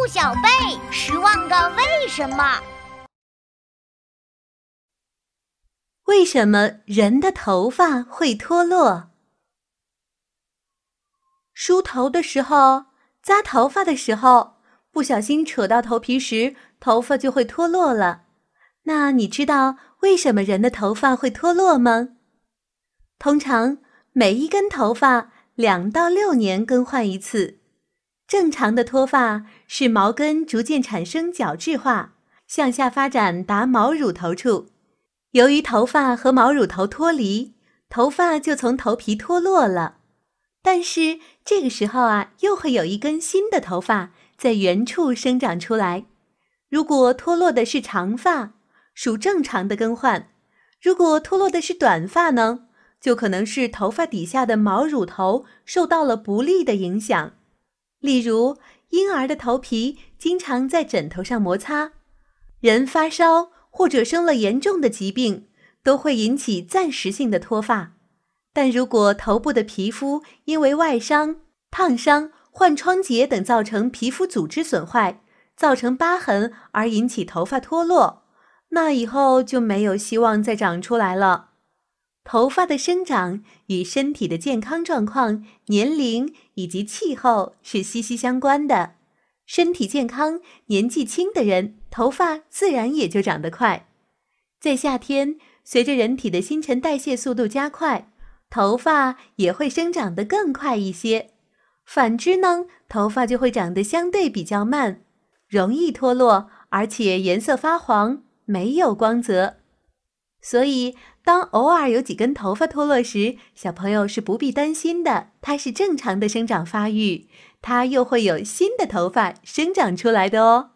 兔小贝，《十万个为什么》：为什么人的头发会脱落？梳头的时候、扎头发的时候、不小心扯到头皮时，头发就会脱落了。那你知道为什么人的头发会脱落吗？通常，每一根头发两到六年更换一次。正常的脱发是毛根逐渐产生角质化，向下发展达毛乳头处，由于头发和毛乳头脱离，头发就从头皮脱落了。但是这个时候啊，又会有一根新的头发在原处生长出来。如果脱落的是长发，属正常的更换；如果脱落的是短发呢，就可能是头发底下的毛乳头受到了不利的影响。例如，婴儿的头皮经常在枕头上摩擦；人发烧或者生了严重的疾病，都会引起暂时性的脱发。但如果头部的皮肤因为外伤、烫伤、患疮疖等造成皮肤组织损坏，造成疤痕而引起头发脱落，那以后就没有希望再长出来了。头发的生长与身体的健康状况、年龄以及气候是息息相关的。身体健康、年纪轻的人，头发自然也就长得快。在夏天，随着人体的新陈代谢速度加快，头发也会生长得更快一些。反之呢，头发就会长得相对比较慢，容易脱落，而且颜色发黄，没有光泽。所以。当偶尔有几根头发脱落时，小朋友是不必担心的，它是正常的生长发育，它又会有新的头发生长出来的哦。